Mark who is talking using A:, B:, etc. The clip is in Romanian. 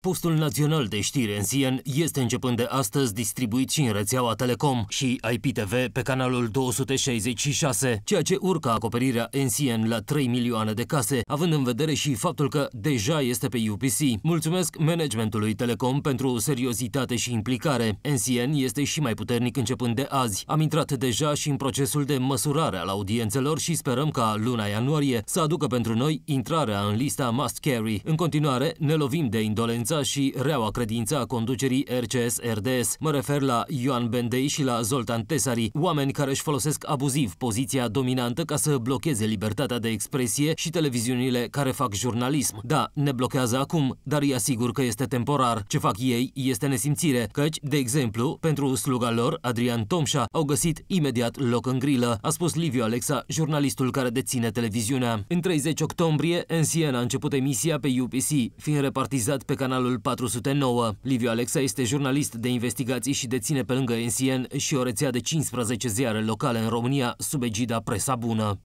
A: Postul național de știri NCN este începând de astăzi distribuit și în rețeaua Telecom și IPTV pe canalul 266, ceea ce urcă acoperirea NCN la 3 milioane de case, având în vedere și faptul că deja este pe UPC. Mulțumesc managementului Telecom pentru seriozitate și implicare. NCN este și mai puternic începând de azi. Am intrat deja și în procesul de măsurare al audiențelor și sperăm ca luna ianuarie să aducă pentru noi intrarea în lista Must Carry. În continuare, ne lovim de indolență credința și reaua credință a conducerii RCS-RDS. Mă refer la Ioan Bendei și la Zoltan Tesari, oameni care își folosesc abuziv poziția dominantă ca să blocheze libertatea de expresie și televiziunile care fac jurnalism. Da, ne blochează acum, dar îi asigur că este temporar. Ce fac ei este nesimțire, căci, de exemplu, pentru sluga lor, Adrian Tomșa, au găsit imediat loc în grilă, a spus Liviu Alexa, jurnalistul care deține televiziunea. În 30 octombrie, NCN a început emisia pe UPC, fiind repartizat pe canal canalul 409. Liviu Alexa este jurnalist de investigații și deține pe lângă NCN și o rețea de 15 ziare locale în România sub egida Presa Bună.